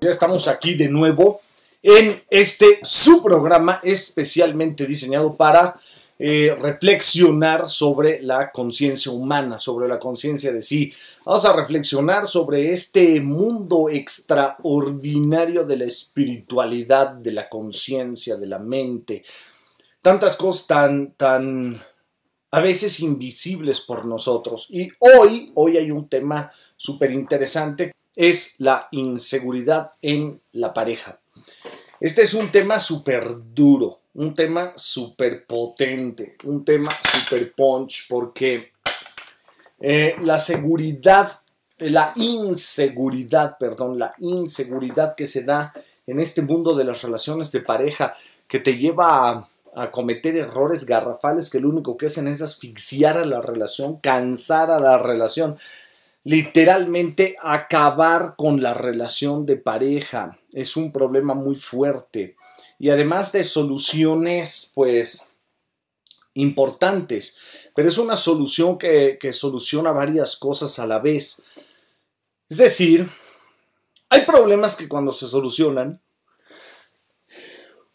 Ya estamos aquí de nuevo en este su programa especialmente diseñado para eh, reflexionar sobre la conciencia humana, sobre la conciencia de sí. Vamos a reflexionar sobre este mundo extraordinario de la espiritualidad, de la conciencia, de la mente. Tantas cosas tan, tan a veces invisibles por nosotros. Y hoy, hoy hay un tema súper interesante es la inseguridad en la pareja. Este es un tema súper duro, un tema súper potente, un tema súper punch, porque eh, la seguridad, la inseguridad, perdón, la inseguridad que se da en este mundo de las relaciones de pareja, que te lleva a, a cometer errores garrafales que lo único que hacen es asfixiar a la relación, cansar a la relación, literalmente acabar con la relación de pareja. Es un problema muy fuerte y además de soluciones pues importantes, pero es una solución que, que soluciona varias cosas a la vez. Es decir, hay problemas que cuando se solucionan,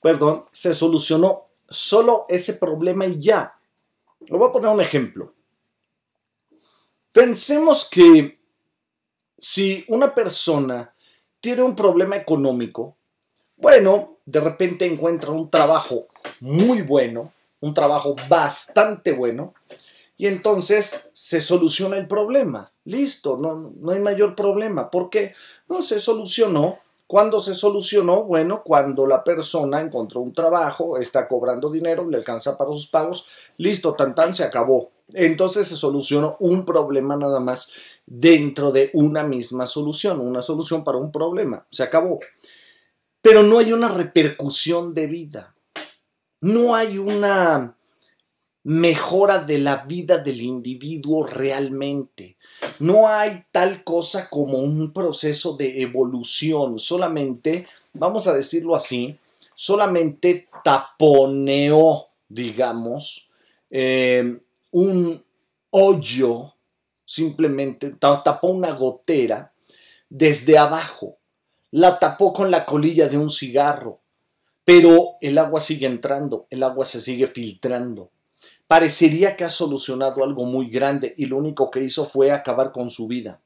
perdón, se solucionó solo ese problema y ya. Le voy a poner un ejemplo. Pensemos que si una persona tiene un problema económico, bueno, de repente encuentra un trabajo muy bueno, un trabajo bastante bueno, y entonces se soluciona el problema. Listo, no, no hay mayor problema. ¿Por qué? No se solucionó. ¿Cuándo se solucionó? Bueno, cuando la persona encontró un trabajo, está cobrando dinero, le alcanza para sus pagos, listo, tan tan se acabó. Entonces se solucionó un problema nada más dentro de una misma solución, una solución para un problema. Se acabó. Pero no hay una repercusión de vida. No hay una mejora de la vida del individuo realmente. No hay tal cosa como un proceso de evolución. Solamente, vamos a decirlo así, solamente taponeó, digamos, eh, un hoyo, simplemente tapó una gotera desde abajo, la tapó con la colilla de un cigarro, pero el agua sigue entrando, el agua se sigue filtrando. Parecería que ha solucionado algo muy grande y lo único que hizo fue acabar con su vida.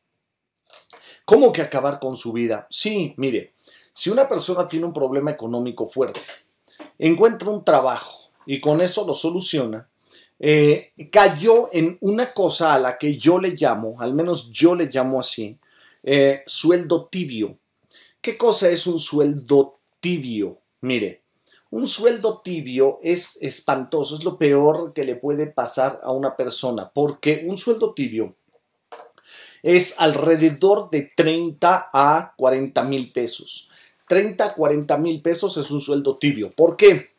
¿Cómo que acabar con su vida? Sí, mire, si una persona tiene un problema económico fuerte, encuentra un trabajo y con eso lo soluciona, eh, cayó en una cosa a la que yo le llamo, al menos yo le llamo así, eh, sueldo tibio. ¿Qué cosa es un sueldo tibio? Mire, un sueldo tibio es espantoso, es lo peor que le puede pasar a una persona, porque un sueldo tibio es alrededor de 30 a 40 mil pesos. 30 a 40 mil pesos es un sueldo tibio. ¿Por qué?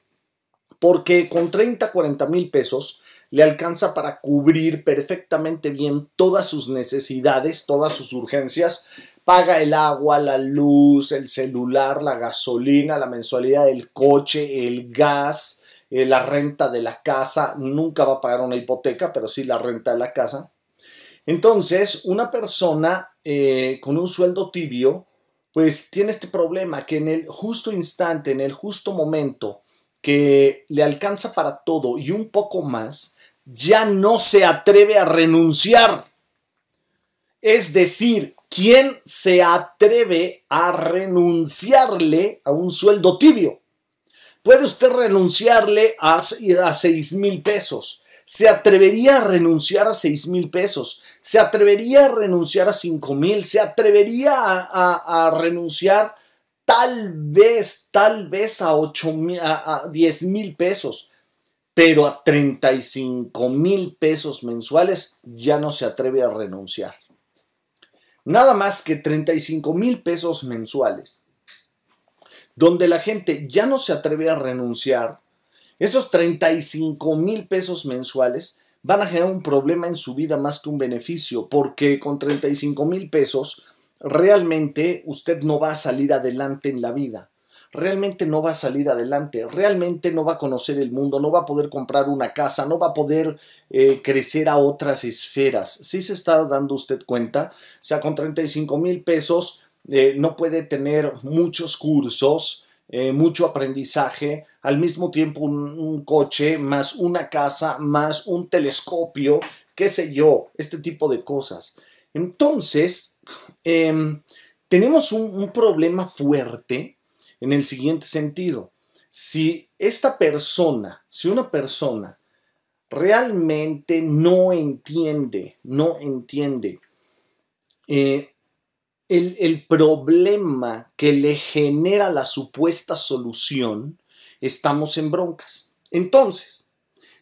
Porque con 30 a 40 mil pesos le alcanza para cubrir perfectamente bien todas sus necesidades, todas sus urgencias, paga el agua, la luz, el celular, la gasolina, la mensualidad del coche, el gas, eh, la renta de la casa, nunca va a pagar una hipoteca, pero sí la renta de la casa. Entonces, una persona eh, con un sueldo tibio, pues tiene este problema que en el justo instante, en el justo momento que le alcanza para todo y un poco más, ya no se atreve a renunciar. Es decir, ¿quién se atreve a renunciarle a un sueldo tibio? Puede usted renunciarle a, 6 mil pesos. ¿Se atrevería a renunciar a 6 mil pesos? ¿Se atrevería a renunciar a 5 mil? ¿Se atrevería a, renunciar tal vez, tal vez a, 8, a, a 10 mil pesos? pero a 35 mil pesos mensuales ya no se atreve a renunciar. Nada más que 35 mil pesos mensuales, donde la gente ya no se atreve a renunciar, esos 35 mil pesos mensuales van a generar un problema en su vida más que un beneficio, porque con 35 mil pesos realmente usted no va a salir adelante en la vida realmente no va a salir adelante, realmente no va a conocer el mundo, no va a poder comprar una casa, no va a poder eh, crecer a otras esferas. Si se está dando usted cuenta, o sea, con 35 mil pesos eh, no puede tener muchos cursos, eh, mucho aprendizaje, al mismo tiempo un, coche, más una casa, más un telescopio, qué sé yo, este tipo de cosas. Entonces, em, tenemos un, problema fuerte en el siguiente sentido. Si esta persona, si una persona realmente no entiende, no entiende eh, el problema que le genera la supuesta solución, estamos en broncas. Entonces,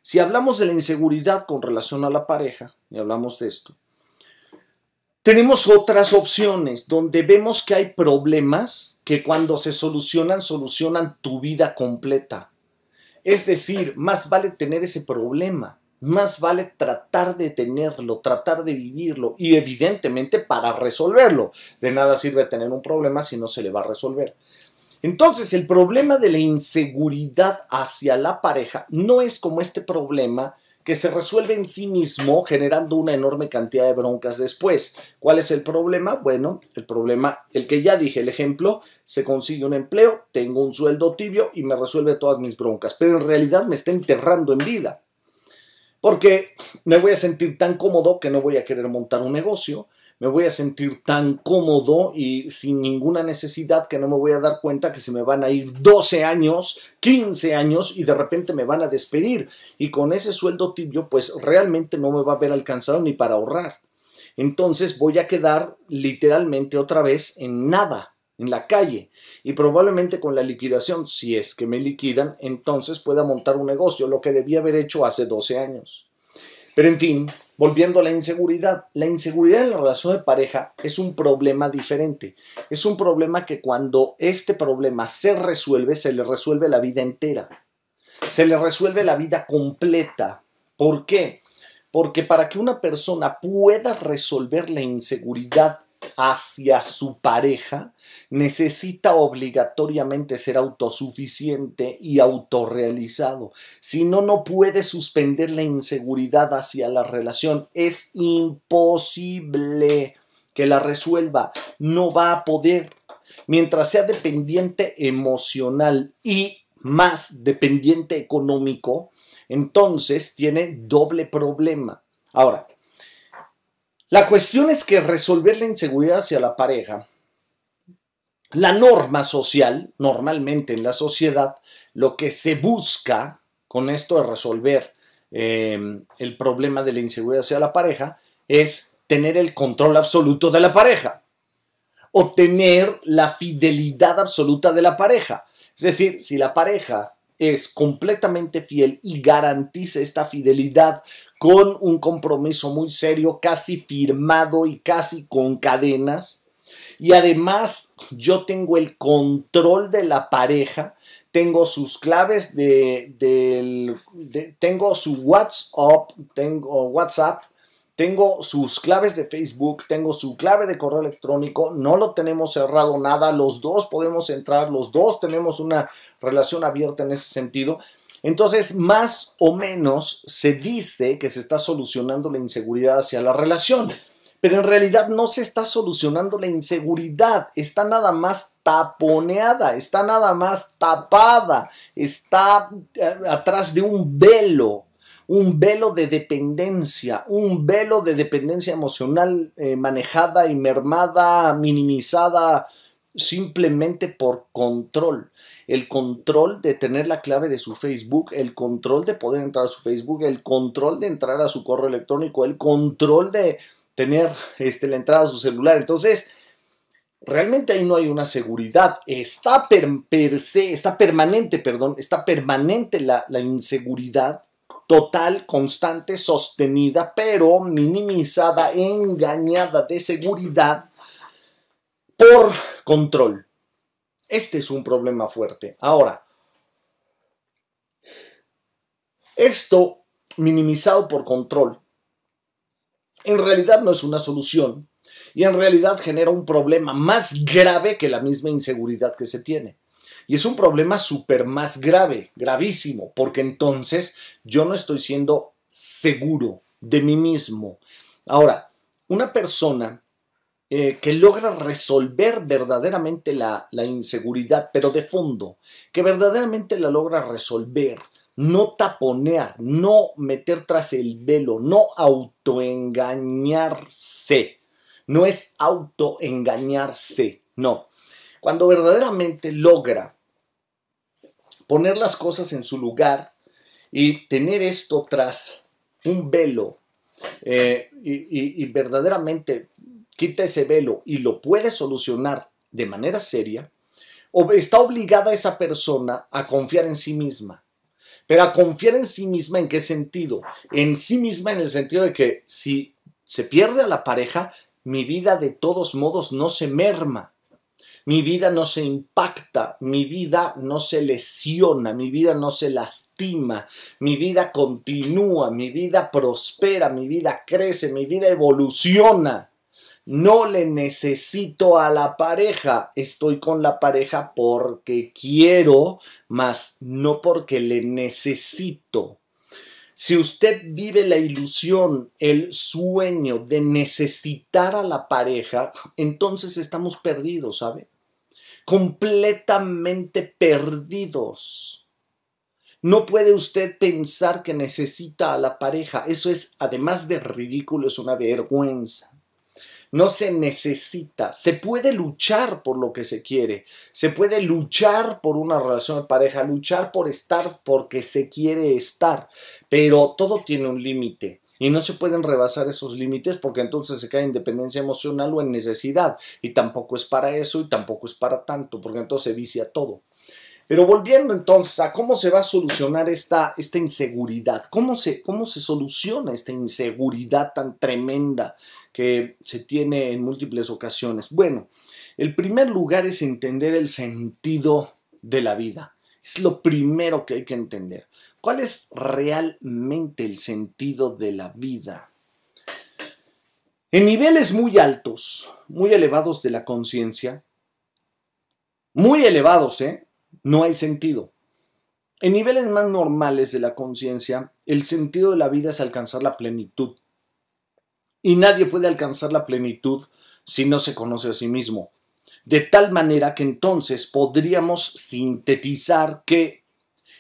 si hablamos de la inseguridad con relación a la pareja, y hablamos de esto, tenemos otras opciones donde vemos que hay problemas que cuando se solucionan, solucionan tu vida completa. Es decir, más vale tener ese problema, más vale tratar de tenerlo, tratar de vivirlo y evidentemente para resolverlo. De nada sirve tener un problema si no se le va a resolver. Entonces, el problema de la inseguridad hacia la pareja no es como este problema que se resuelve en sí mismo generando una enorme cantidad de broncas después. ¿Cuál es el problema? Bueno, el problema, el que ya dije, el ejemplo, se consigue un empleo, tengo un sueldo tibio y me resuelve todas mis broncas, pero en realidad me está enterrando en vida. Porque me voy a sentir tan cómodo que no voy a querer montar un negocio, me voy a sentir tan cómodo y sin ninguna necesidad que no me voy a dar cuenta que se me van a ir 12 años, 15 años y de repente me van a despedir. Y con ese sueldo tibio, pues realmente no me va a haber alcanzado ni para ahorrar. Entonces voy a quedar literalmente otra vez en nada en la calle y probablemente con la liquidación, si es que me liquidan, entonces pueda montar un negocio, lo que debía haber hecho hace 12 años. Pero en fin, Volviendo a la inseguridad, la inseguridad en la relación de pareja es un problema diferente. Es un problema que cuando este problema se resuelve, se le resuelve la vida entera. Se le resuelve la vida completa. ¿Por qué? Porque para que una persona pueda resolver la inseguridad hacia su pareja, necesita obligatoriamente ser autosuficiente y autorrealizado. Si no, no puede suspender la inseguridad hacia la relación. Es imposible que la resuelva. No va a poder. Mientras sea dependiente emocional y más dependiente económico, entonces tiene doble problema. Ahora, la cuestión es que resolver la inseguridad hacia la pareja la norma social, normalmente en la sociedad, lo que se busca con esto de resolver em, el problema de la inseguridad hacia la pareja es tener el control absoluto de la pareja o tener la fidelidad absoluta de la pareja. Es decir, si la pareja es completamente fiel y garantiza esta fidelidad con un compromiso muy serio, casi firmado y casi con cadenas, y además yo tengo el control de la pareja, tengo sus claves de, tengo su WhatsApp, tengo WhatsApp, tengo sus claves de Facebook, tengo su clave de correo electrónico, no lo tenemos cerrado nada, los dos podemos entrar, los dos tenemos una relación abierta en ese sentido. Entonces, más o menos se dice que se está solucionando la inseguridad hacia la relación pero en realidad no se está solucionando la inseguridad, está nada más taponeada, está nada más tapada, está eh, atrás de un velo, un velo de dependencia, un velo de dependencia emocional eh, manejada y mermada, minimizada simplemente por control. El control de tener la clave de su Facebook, el control de poder entrar a su Facebook, el control de entrar a su correo electrónico, el control de, tener este, la entrada a su celular. Entonces, realmente ahí no hay una seguridad. Está, per, se, está permanente, perdón, está permanente la, la inseguridad total, constante, sostenida, pero minimizada, engañada de seguridad por control. Este es un problema fuerte. Ahora, esto minimizado por control en realidad no es una solución y en realidad genera un problema más grave que la misma inseguridad que se tiene. Y es un problema súper más grave, gravísimo, porque entonces yo no estoy siendo seguro de mí mismo. Ahora, una persona eh, que logra resolver verdaderamente la, la inseguridad, pero de fondo, que verdaderamente la logra resolver, no taponear, no meter tras el velo, no autoengañarse. No es autoengañarse, no. Cuando verdaderamente logra poner las cosas en su lugar y tener esto tras un velo eh, y, y verdaderamente quita ese velo y lo puede solucionar de manera seria, está obligada esa persona a confiar en sí misma, pero a confiar en sí misma, ¿en qué sentido? En sí misma en el sentido de que si se pierde a la pareja, mi vida de todos modos no se merma. Mi vida no se impacta, mi vida no se lesiona, mi vida no se lastima, mi vida continúa, mi vida prospera, mi vida crece, mi vida evoluciona. No le necesito a la pareja, estoy con la pareja porque quiero, mas no porque le necesito. Si usted vive la ilusión, el sueño de necesitar a la pareja, entonces estamos perdidos, ¿sabe? Completamente perdidos. No puede usted pensar que necesita a la pareja. Eso es, además de ridículo, es una vergüenza. No se necesita. Se puede luchar por lo que se quiere. Se puede luchar por una relación de pareja, luchar por estar porque se quiere estar. Pero todo tiene un límite. Y no se pueden rebasar esos límites porque entonces se cae en dependencia emocional o en necesidad. Y tampoco es para eso y tampoco es para tanto, porque entonces se vicia todo. Pero volviendo entonces a cómo se va a solucionar esta, esta inseguridad, ¿Cómo se, cómo se soluciona esta inseguridad tan tremenda que se tiene en múltiples ocasiones. Bueno, el primer lugar es entender el sentido de la vida. Es lo primero que hay que entender. ¿Cuál es realmente el sentido de la vida? En niveles muy altos, muy elevados de la conciencia, muy elevados, ¿eh? No hay sentido. En niveles más normales de la conciencia, el sentido de la vida es alcanzar la plenitud. Y nadie puede alcanzar la plenitud si no se conoce a sí mismo. De tal manera que entonces podríamos sintetizar que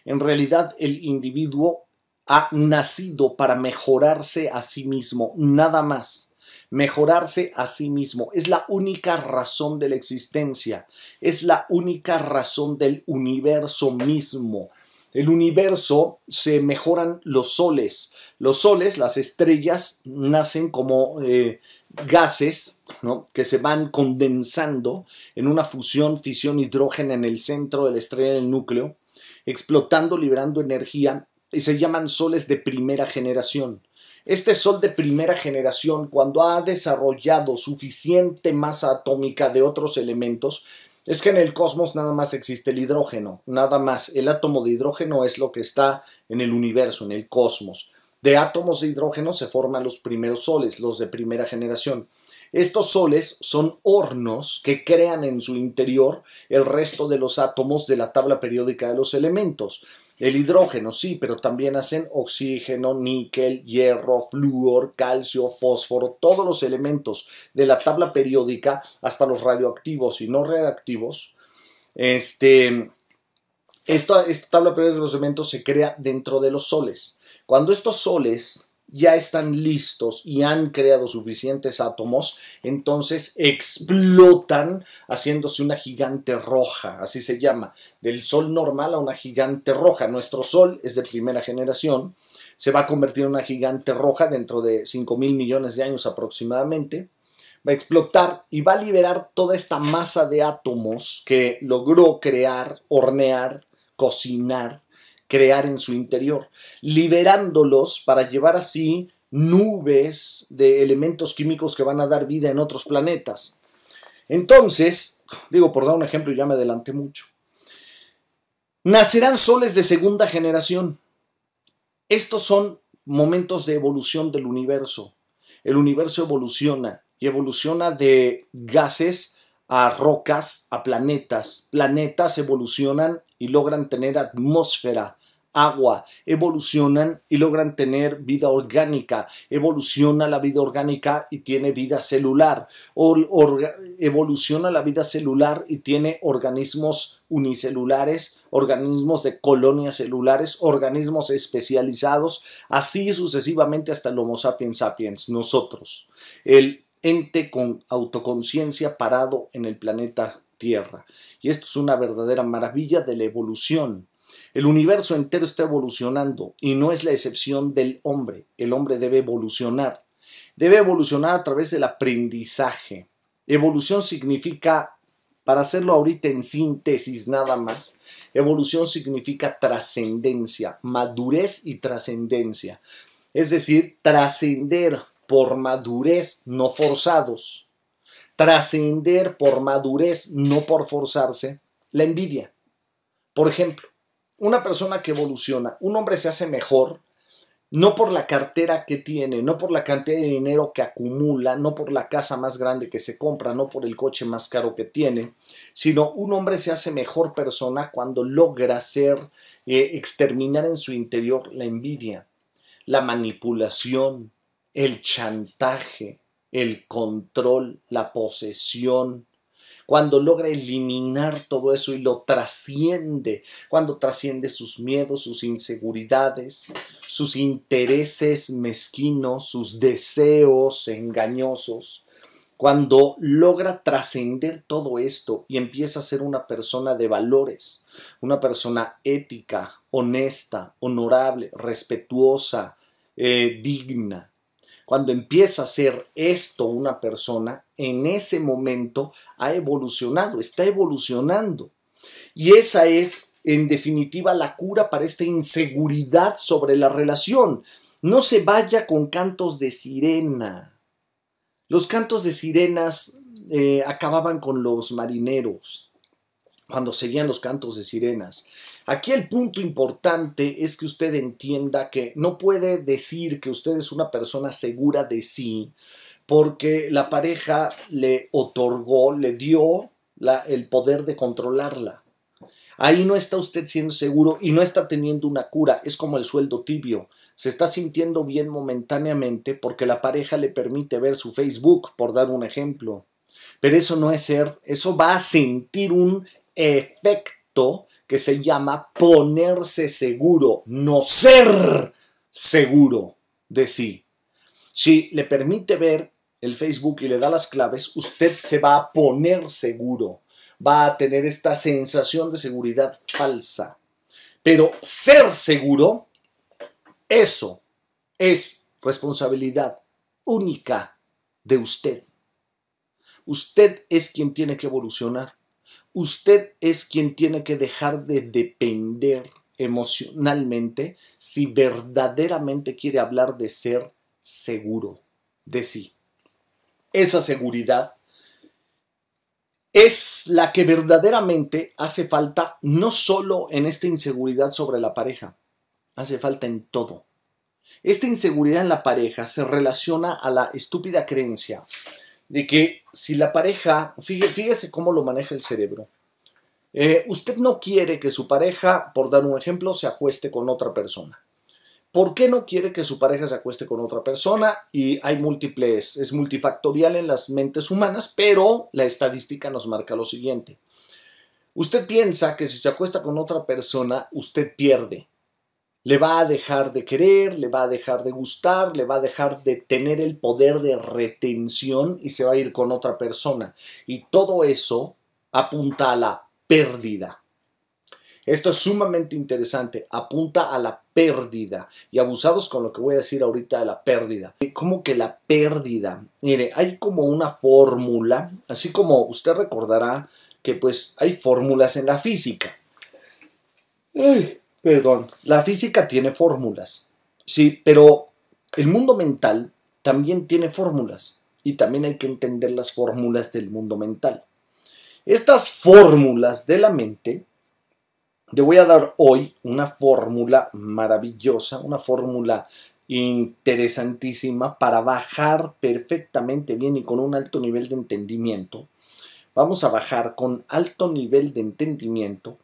en realidad el individuo ha nacido para mejorarse a sí mismo, nada más. Mejorarse a sí mismo es la única razón de la existencia, es la única razón del universo mismo. El universo se mejoran los soles, los soles, las estrellas, nacen como eh, gases que se van condensando en una fusión, fisión hidrógeno en el centro de la estrella en el núcleo, explotando, liberando energía y se llaman soles de primera generación. Este sol de primera generación, cuando ha desarrollado suficiente masa atómica de otros elementos, es que en el cosmos nada más existe el hidrógeno, nada más. El átomo de hidrógeno es lo que está en el universo, en el cosmos. De átomos de hidrógeno se forman los primeros soles, los de primera generación. Estos soles son hornos que crean en su interior el resto de los átomos de la tabla periódica de los elementos. El hidrógeno, sí, pero también hacen oxígeno, níquel, hierro, flúor, calcio, fósforo, todos los elementos de la tabla periódica, hasta los radioactivos y no radioactivos. Este, esta, esta tabla periódica de los elementos se crea dentro de los soles. Cuando estos soles ya están listos y han creado suficientes átomos, entonces explotan haciéndose una gigante roja, así se llama, del sol normal a una gigante roja. Nuestro sol es de primera generación, se va a convertir en una gigante roja dentro de 5 mil millones de años aproximadamente, va a explotar y va a liberar toda esta masa de átomos que logró crear, hornear, cocinar crear en su interior, liberándolos para llevar así nubes de elementos químicos que van a dar vida en otros planetas. Entonces, digo, por dar un ejemplo, ya me adelanté mucho. Nacerán soles de segunda generación. Estos son momentos de evolución del universo. El universo evoluciona y evoluciona de gases a rocas, a planetas. Planetas evolucionan y logran tener atmósfera, agua, evolucionan y logran tener vida orgánica, evoluciona la vida orgánica y tiene vida celular, evoluciona la vida celular y tiene organismos unicelulares, organismos de colonias celulares, organismos especializados, así sucesivamente hasta el Homo sapiens sapiens, nosotros, el ente con autoconciencia parado en el planeta Tierra. Y esto es una verdadera maravilla de la evolución. El universo entero está evolucionando y no es la excepción del hombre. El hombre debe evolucionar. Debe evolucionar a través del aprendizaje. Evolución significa, para hacerlo ahorita en síntesis nada más, evolución significa trascendencia, madurez y trascendencia. Es decir, trascender por madurez, no forzados trascender por madurez, no por forzarse, la envidia. Por ejemplo, una persona que evoluciona, un hombre se hace mejor, no por la cartera que tiene, no por la cantidad de dinero que acumula, no por la casa más grande que se compra, no por el coche más caro que tiene, sino un hombre se hace mejor persona cuando logra ser, eh, exterminar en su interior la envidia, la manipulación, el chantaje, el control, la posesión, cuando logra eliminar todo eso y lo trasciende, cuando trasciende sus miedos, sus inseguridades, sus intereses mezquinos, sus deseos engañosos, cuando logra trascender todo esto y empieza a ser una persona de valores, una persona ética, honesta, honorable, respetuosa, eh, digna, cuando empieza a ser esto una persona, en ese momento ha evolucionado, está evolucionando. Y esa es, en definitiva, la cura para esta inseguridad sobre la relación. No se vaya con cantos de sirena. Los cantos de sirenas eh, acababan con los marineros, cuando seguían los cantos de sirenas. Aquí el punto importante es que usted entienda que no puede decir que usted es una persona segura de sí porque la pareja le otorgó, le dio el poder de controlarla. Ahí no está usted siendo seguro y no está teniendo una cura. Es como el sueldo tibio. Se está sintiendo bien momentáneamente porque la pareja le permite ver su Facebook, por dar un ejemplo. Pero eso no es ser, eso va a sentir un efecto que se llama ponerse seguro, no ser seguro de sí. Si le permite ver el Facebook y le da las claves, usted se va a poner seguro, va a tener esta sensación de seguridad falsa. Pero ser seguro, eso es responsabilidad única de usted. Usted es quien tiene que evolucionar. Usted es quien tiene que dejar de depender emocionalmente si verdaderamente quiere hablar de ser seguro de sí. Esa seguridad es la que verdaderamente hace falta no solo en esta inseguridad sobre la pareja, hace falta en todo. Esta inseguridad en la pareja se relaciona a la estúpida creencia de que si la pareja, fíjese, cómo lo maneja el cerebro. Eh, usted no quiere que su pareja, por dar un ejemplo, se acueste con otra persona. ¿Por qué no quiere que su pareja se acueste con otra persona? Y hay múltiples, es multifactorial en las mentes humanas, pero la estadística nos marca lo siguiente. Usted piensa que si se acuesta con otra persona, usted pierde le va a dejar de querer, le va a dejar de gustar, le va a dejar de tener el poder de retención y se va a ir con otra persona. Y todo eso apunta a la pérdida. Esto es sumamente interesante, apunta a la pérdida. Y abusados con lo que voy a decir ahorita de la pérdida. Eh, ¿Cómo que la pérdida? Mire, hay como una fórmula, así como usted recordará que pues hay fórmulas en la física. Perdón. La física tiene fórmulas, sí, pero el mundo mental también tiene fórmulas y también hay que entender las fórmulas del mundo mental. Estas fórmulas de la mente, te voy a dar hoy una fórmula maravillosa, una fórmula interesantísima para bajar perfectamente bien y con un alto nivel de entendimiento. Vamos a bajar con alto nivel de entendimiento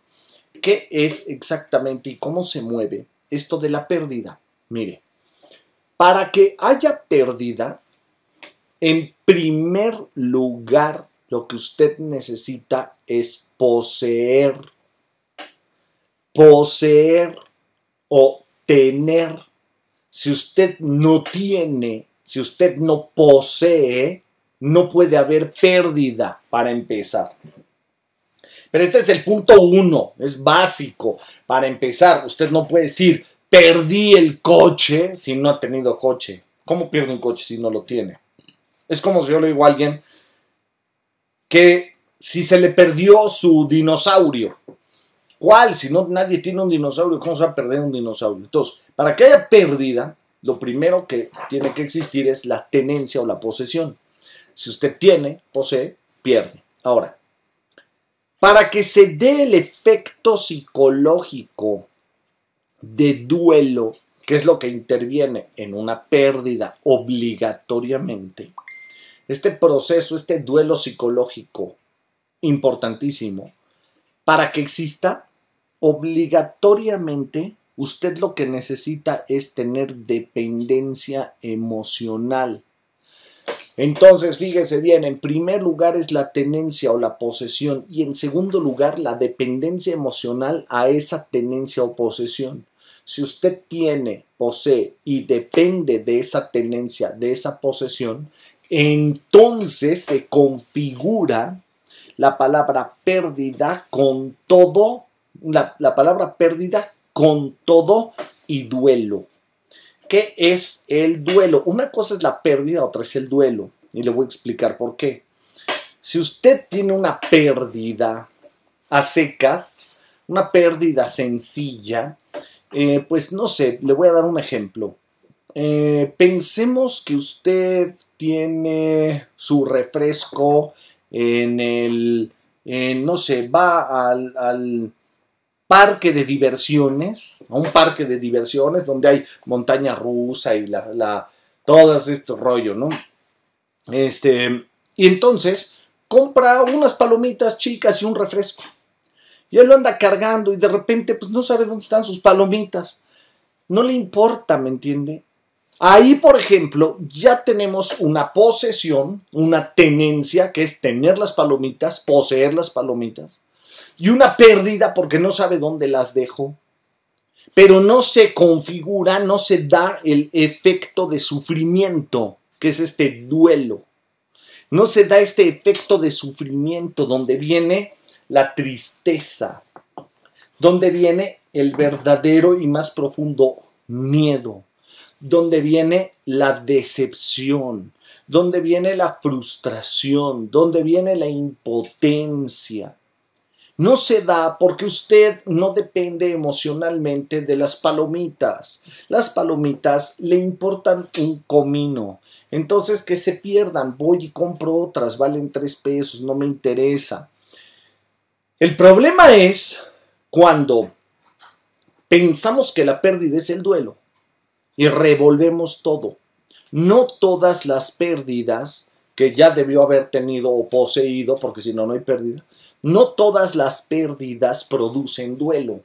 qué es exactamente y cómo se mueve esto de la pérdida. Mire, para que haya pérdida, en primer lugar, lo que usted necesita es poseer, poseer o tener. Si usted no tiene, si usted no posee, no puede haber pérdida para empezar. Pero este es el punto uno, es básico. Para empezar, usted no puede decir, perdí el coche si no ha tenido coche. ¿Cómo pierde un coche si no lo tiene? Es como si yo le digo a alguien que si se le perdió su dinosaurio, ¿cuál? Si no nadie tiene un dinosaurio, ¿cómo se va a perder un dinosaurio? Entonces, para que haya pérdida, lo primero que tiene que existir es la tenencia o la posesión. Si usted tiene, posee, pierde. Ahora, para que se dé el efecto psicológico de duelo, que es lo que interviene en una pérdida obligatoriamente, este proceso, este duelo psicológico importantísimo, para que exista obligatoriamente, usted lo que necesita es tener dependencia emocional entonces, fíjese bien, en primer lugar es la tenencia o la posesión y en segundo lugar la dependencia emocional a esa tenencia o posesión. Si usted tiene, posee y depende de esa tenencia, de esa posesión, entonces se configura la palabra pérdida con todo, la, la palabra pérdida con todo y duelo. ¿Qué es el duelo? Una cosa es la pérdida, otra es el duelo. Y le voy a explicar por qué. Si usted tiene una pérdida a secas, una pérdida sencilla, eh, pues no sé, le voy a dar un ejemplo. Eh, pensemos que usted tiene su refresco en el, no sé, va al parque de diversiones, un parque de diversiones donde hay montaña rusa y la, la todas estos rollo, ¿no? Este, y entonces compra unas palomitas chicas y un refresco. Y él lo anda cargando y de repente pues no sabe dónde están sus palomitas. No le importa, ¿me entiende? Ahí, por ejemplo, ya tenemos una posesión, una tenencia, que es tener las palomitas, poseer las palomitas y una pérdida porque no sabe dónde las dejo. Pero no se configura, no se da el efecto de sufrimiento, que es este duelo. No se da este efecto de sufrimiento donde viene la tristeza, donde viene el verdadero y más profundo miedo, donde viene la decepción, donde viene la frustración, donde viene la impotencia, no se da porque usted no depende emocionalmente de las palomitas. Las palomitas le importan un comino. Entonces que se pierdan, voy y compro otras, valen tres pesos, no me interesa. El problema es cuando pensamos que la pérdida es el duelo y revolvemos todo. No todas las pérdidas que ya debió haber tenido o poseído, porque si no, no hay pérdida, no todas las pérdidas producen duelo.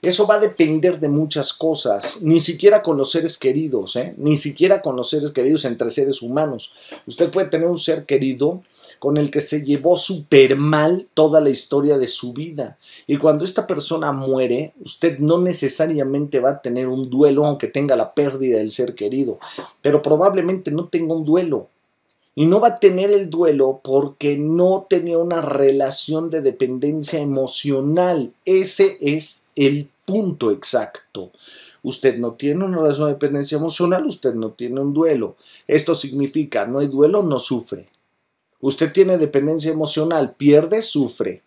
Eso va a depender de muchas cosas, ni siquiera con los seres queridos, ¿eh? ni siquiera con los seres queridos entre seres humanos. Usted puede tener un ser querido con el que se llevó súper mal toda la historia de su vida. Y cuando esta persona muere, usted no necesariamente va a tener un duelo, aunque tenga la pérdida del ser querido, pero probablemente no tenga un duelo, y no va a tener el duelo porque no tenía una relación de dependencia emocional. Ese es el punto exacto. Usted no tiene una relación de dependencia emocional, usted no tiene un duelo. Esto significa, no hay duelo, no sufre. Usted tiene dependencia emocional, pierde, sufre.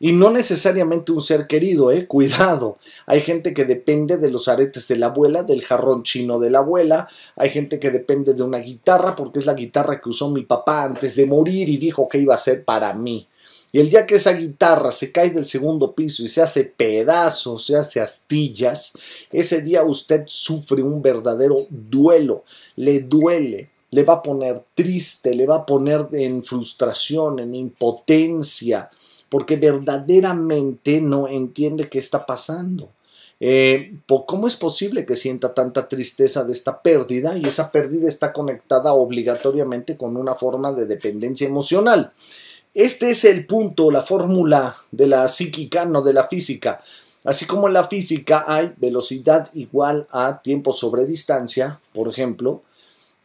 Y no necesariamente un ser querido, ¿eh? Cuidado. Hay gente que depende de los aretes de la abuela, del jarrón chino de la abuela. Hay gente que depende de una guitarra porque es la guitarra que usó mi papá antes de morir y dijo que iba a ser para mí. Y el día que esa guitarra se cae del segundo piso y se hace pedazos, se hace astillas, ese día usted sufre un verdadero duelo. Le duele, le va a poner triste, le va a poner en frustración, en impotencia, porque verdaderamente no entiende qué está pasando. Eh, ¿Cómo es posible que sienta tanta tristeza de esta pérdida? Y esa pérdida está conectada obligatoriamente con una forma de dependencia emocional. Este es el punto, la fórmula de la psíquica, no de la física. Así como en la física hay velocidad igual a tiempo sobre distancia, por ejemplo,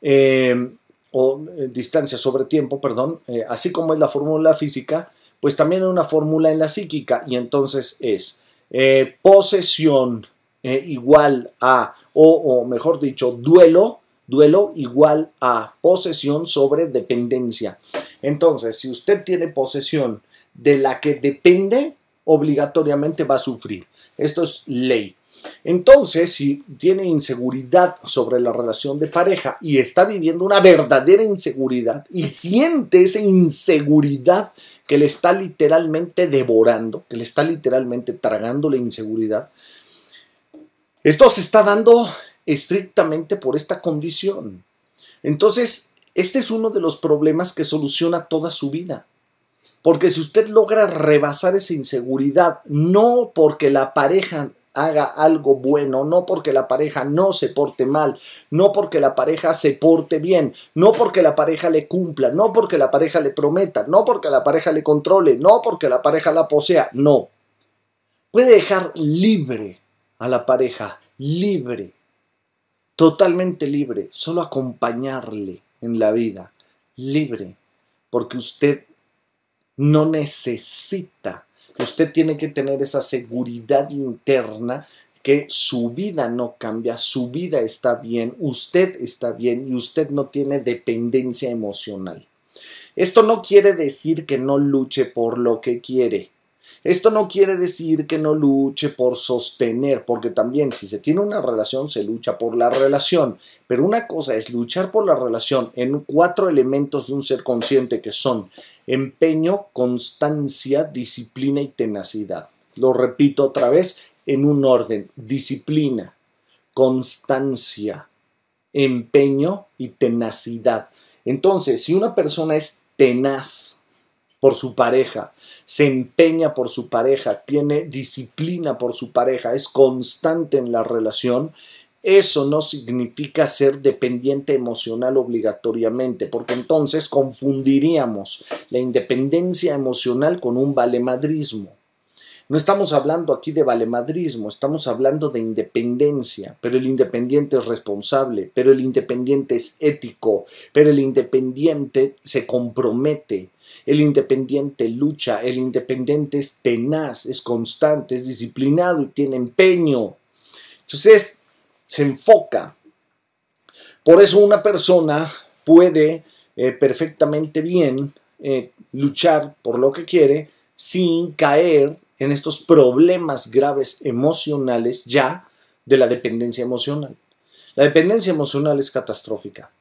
eh, o eh, distancia sobre tiempo, perdón, así como es la fórmula física, pues también hay una fórmula en la psíquica y entonces es eh, posesión eh, igual a, o, o, mejor dicho, duelo, duelo igual a posesión sobre dependencia. Entonces, si usted tiene posesión de la que depende, obligatoriamente va a sufrir. Esto es ley. Entonces, si tiene inseguridad sobre la relación de pareja y está viviendo una verdadera inseguridad y siente esa inseguridad que le está literalmente devorando, que le está literalmente tragando la inseguridad. Esto se está dando estrictamente por esta condición. Entonces, este es uno de los problemas que soluciona toda su vida. Porque si usted logra rebasar esa inseguridad, no porque la pareja haga algo bueno, no porque la pareja no se porte mal, no porque la pareja se porte bien, no porque la pareja le cumpla, no porque la pareja le prometa, no porque la pareja le controle, no porque la pareja la posea, no. Puede dejar libre a la pareja, libre, totalmente libre, solo acompañarle en la vida, libre, porque usted no necesita usted tiene que tener esa seguridad interna que su vida no cambia, su vida está bien, usted está bien y usted no tiene dependencia emocional. Esto no quiere decir que no luche por lo que quiere, esto no quiere decir que no luche por sostener, porque también si se tiene una relación, se lucha por la relación. Pero una cosa es luchar por la relación en cuatro elementos de un ser consciente que son empeño, constancia, disciplina y tenacidad. Lo repito otra vez en un orden. Disciplina, constancia, empeño y tenacidad. Entonces, si una persona es tenaz por su pareja, se empeña por su pareja, tiene disciplina por su pareja, es constante en la relación, eso no significa ser dependiente emocional obligatoriamente, porque entonces confundiríamos la independencia emocional con un valemadrismo. No estamos hablando aquí de valemadrismo, estamos hablando de independencia, pero el independiente es responsable, pero el independiente es ético, pero el independiente se compromete, el independiente lucha, el independiente es tenaz, es constante, es disciplinado y tiene empeño. Entonces, se enfoca. Por eso una persona puede eh, perfectamente bien eh, luchar por lo que quiere sin caer en estos problemas graves emocionales ya de la dependencia emocional. La dependencia emocional es catastrófica.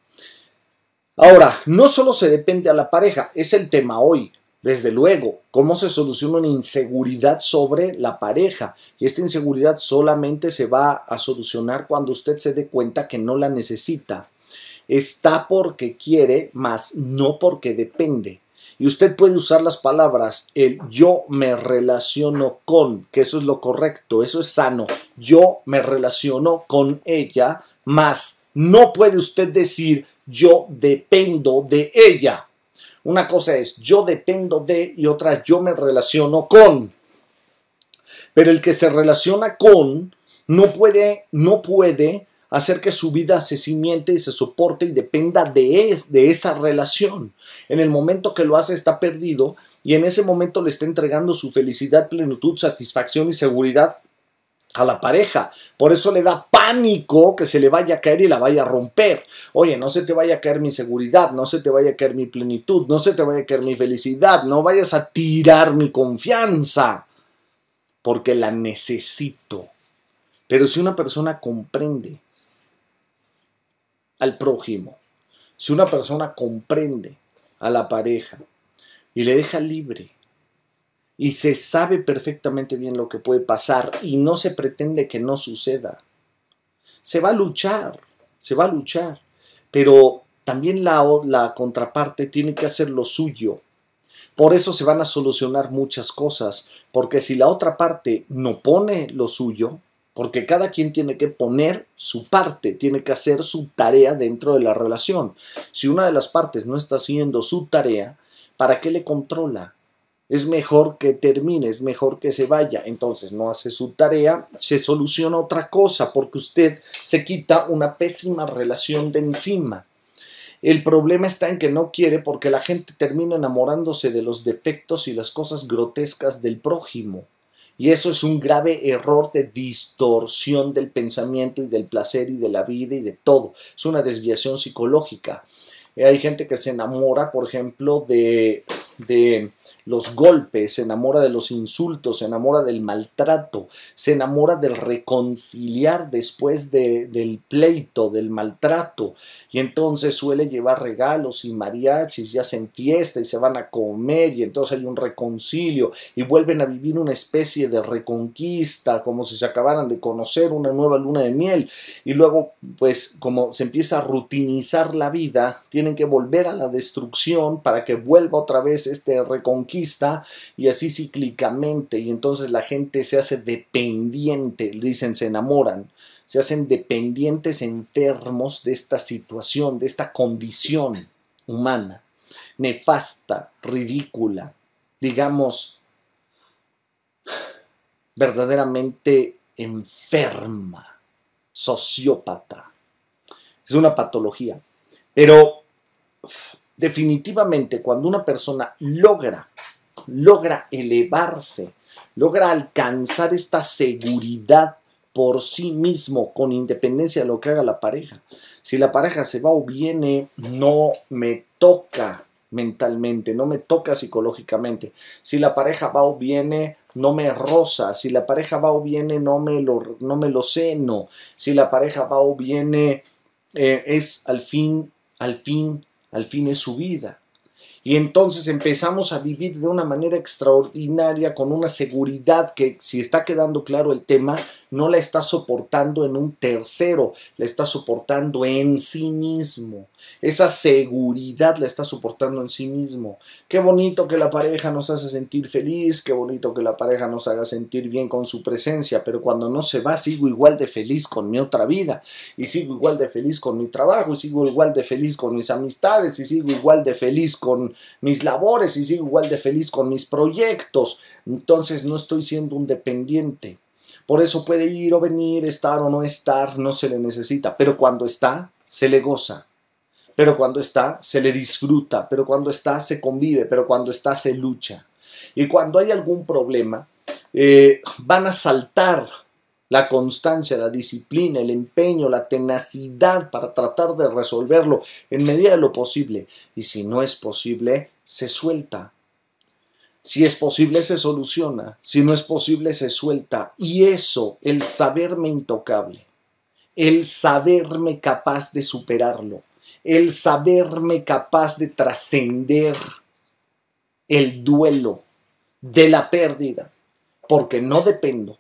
Ahora, no solo se depende a la pareja, es el tema hoy. Desde luego, cómo se soluciona una inseguridad sobre la pareja. Y esta inseguridad solamente se va a solucionar cuando usted se dé cuenta que no la necesita. Está porque quiere, más no porque depende. Y usted puede usar las palabras el yo me relaciono con, que eso es lo correcto, eso es sano. Yo me relaciono con ella, más no puede usted decir yo dependo de ella. Una cosa es yo dependo de y otra yo me relaciono con. Pero el que se relaciona con no puede, no puede hacer que su vida se simiente y se soporte y dependa de, es, de esa relación. En el momento que lo hace está perdido y en ese momento le está entregando su felicidad, plenitud, satisfacción y seguridad a la pareja. Por eso le da pánico que se le vaya a caer y la vaya a romper. Oye, no se te vaya a caer mi seguridad, no se te vaya a caer mi plenitud, no se te vaya a caer mi felicidad, no vayas a tirar mi confianza, porque la necesito. Pero si una persona comprende al prójimo, si una persona comprende a la pareja y le deja libre, y se sabe perfectamente bien lo que puede pasar y no se pretende que no suceda. Se va a luchar, se va a luchar, pero también la, la contraparte tiene que hacer lo suyo. Por eso se van a solucionar muchas cosas, porque si la otra parte no pone lo suyo, porque cada quien tiene que poner su parte, tiene que hacer su tarea dentro de la relación. Si una de las partes no está haciendo su tarea, ¿para qué le controla? es mejor que termine, es mejor que se vaya. Entonces no hace su tarea, se soluciona otra cosa porque usted se quita una pésima relación de encima. El problema está en que no quiere porque la gente termina enamorándose de los defectos y las cosas grotescas del prójimo. Y eso es un grave error de distorsión del pensamiento y del placer y de la vida y de todo. Es una desviación psicológica. Eh, hay gente que se enamora, por ejemplo, de, de los golpes, se enamora de los insultos, se enamora del maltrato, se enamora del reconciliar después del pleito, del maltrato. Y entonces suele llevar regalos y mariachis, y hacen fiesta y se van a comer, y entonces hay un reconcilio, y vuelven a vivir una especie de reconquista, como si se acabaran de conocer una nueva luna de miel. Y luego, pues, como se empieza a rutinizar la vida, tienen que volver a la destrucción para que vuelva otra vez este reconquista y así cíclicamente y entonces la gente se hace dependiente, dicen se enamoran, se hacen dependientes enfermos de esta situación, de esta condición humana, nefasta, ridícula, digamos, verdaderamente enferma, sociópata. Es una patología. Pero definitivamente cuando una persona logra, logra elevarse, logra alcanzar esta seguridad por sí mismo, con independencia de lo que haga la pareja. Si la pareja se va o viene, no me toca mentalmente, no me toca psicológicamente. Si la pareja va o viene, no me roza. Si la pareja va o viene, no me lo, no me lo seno. Si la pareja va o viene, eh, es al fin, al fin al fin es su vida. Y entonces empezamos a vivir de una manera extraordinaria, con una seguridad que, si está quedando claro el tema, no la está soportando en un tercero, la está soportando en sí mismo. Esa seguridad la está soportando en sí mismo. Qué bonito que la pareja nos hace sentir feliz, qué bonito que la pareja nos haga sentir bien con su presencia, pero cuando no se va sigo igual de feliz con mi otra vida, y sigo igual de feliz con mi trabajo, y sigo igual de feliz con mis amistades, y sigo igual de feliz con mis labores y sigo igual de feliz con mis proyectos. Entonces no estoy siendo un dependiente. Por eso puede ir o venir, estar o no estar, no se le necesita. Pero cuando está, se le goza. Pero cuando está, se le disfruta. Pero cuando está, se convive. Pero cuando está, se lucha. Y cuando hay algún problema, eh, van a saltar la constancia, la disciplina, el empeño, la tenacidad para tratar de resolverlo en medida de lo posible. Y si no es posible, se suelta. Si es posible, se soluciona. Si no es posible, se suelta. Y eso, el saberme intocable, el saberme capaz de superarlo, el saberme capaz de trascender el duelo de la pérdida, porque no dependo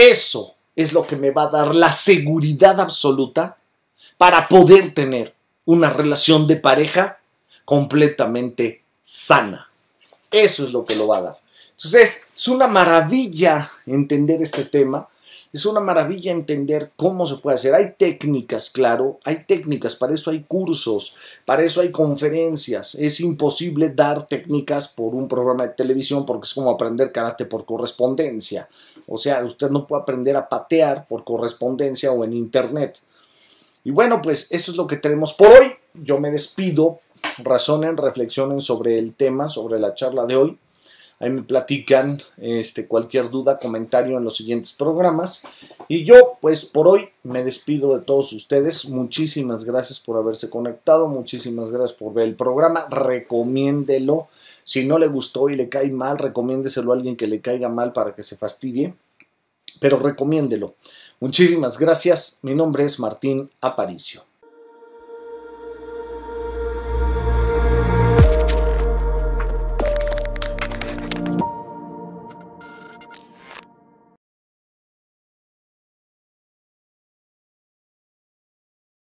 eso es lo que me va a dar la seguridad absoluta para poder tener una relación de pareja completamente sana. Eso es lo que lo va a dar. Entonces es una maravilla entender este tema. Es una maravilla entender cómo se puede hacer. Hay técnicas, claro, hay técnicas, para eso hay cursos, para eso hay conferencias. Es imposible dar técnicas por un programa de televisión porque es como aprender karate por correspondencia. O sea, usted no puede aprender a patear por correspondencia o en internet. Y bueno, pues eso es lo que tenemos por hoy. Yo me despido. Razonen, reflexionen sobre el tema, sobre la charla de hoy. Ahí me platican este, cualquier duda, comentario en los siguientes programas. Y yo, pues por hoy, me despido de todos ustedes. Muchísimas gracias por haberse conectado. Muchísimas gracias por ver el programa. Recomiéndelo si no le gustó y le cae mal, recomiéndeselo a alguien que le caiga mal para que se fastidie, pero recomiéndelo. Muchísimas gracias. Mi nombre es Martín Aparicio.